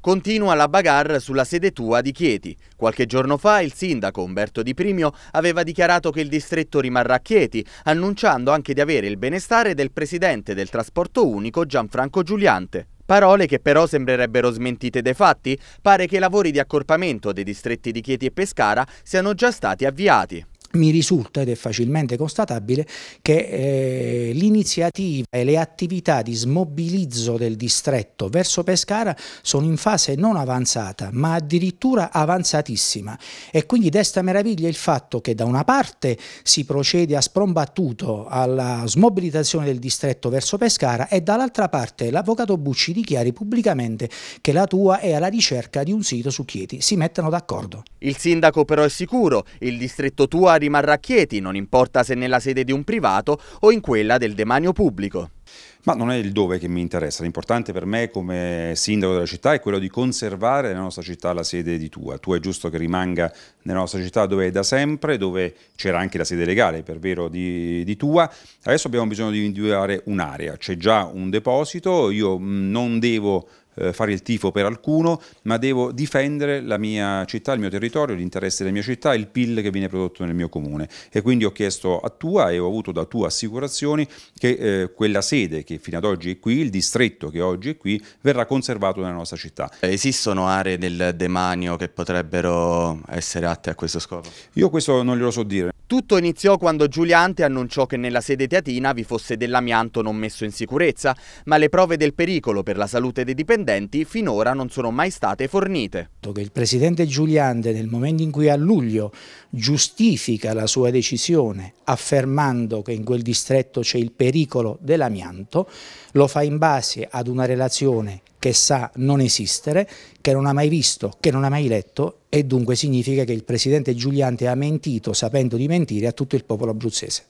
Continua la bagarre sulla sede tua di Chieti. Qualche giorno fa il sindaco Umberto Di Primio aveva dichiarato che il distretto rimarrà a Chieti, annunciando anche di avere il benestare del presidente del trasporto unico Gianfranco Giuliante. Parole che però sembrerebbero smentite dai fatti, pare che i lavori di accorpamento dei distretti di Chieti e Pescara siano già stati avviati mi risulta, ed è facilmente constatabile, che eh, l'iniziativa e le attività di smobilizzo del distretto verso Pescara sono in fase non avanzata, ma addirittura avanzatissima e quindi desta meraviglia il fatto che da una parte si procede a sprombattuto alla smobilitazione del distretto verso Pescara e dall'altra parte l'avvocato Bucci dichiari pubblicamente che la tua è alla ricerca di un sito su Chieti. Si mettono d'accordo. Il sindaco però è sicuro, il distretto tua rimarrà Chieti, non importa se nella sede di un privato o in quella del demanio pubblico. Ma non è il dove che mi interessa, l'importante per me come sindaco della città è quello di conservare nella nostra città la sede di Tua. Tua è giusto che rimanga nella nostra città dove è da sempre, dove c'era anche la sede legale, per vero, di, di Tua. Adesso abbiamo bisogno di individuare un'area, c'è già un deposito, io mm, non devo eh, fare il tifo per alcuno, ma devo difendere la mia città, il mio territorio, l'interesse della mia città, il PIL che viene prodotto nel mio comune. E quindi ho chiesto a Tua e ho avuto da Tua assicurazioni che eh, quella sede che fino ad oggi è qui, il distretto che oggi è qui, verrà conservato nella nostra città. Esistono aree del demanio che potrebbero essere atte a questo scopo? Io questo non glielo so dire. Tutto iniziò quando Giuliante annunciò che nella sede teatina vi fosse dell'amianto non messo in sicurezza, ma le prove del pericolo per la salute dei dipendenti finora non sono mai state fornite. Che il presidente Giuliante nel momento in cui a luglio giustifica la sua decisione affermando che in quel distretto c'è il pericolo dell'amianto, lo fa in base ad una relazione che sa non esistere, che non ha mai visto, che non ha mai letto e dunque significa che il presidente Giuliante ha mentito sapendo di mentire a tutto il popolo abruzzese.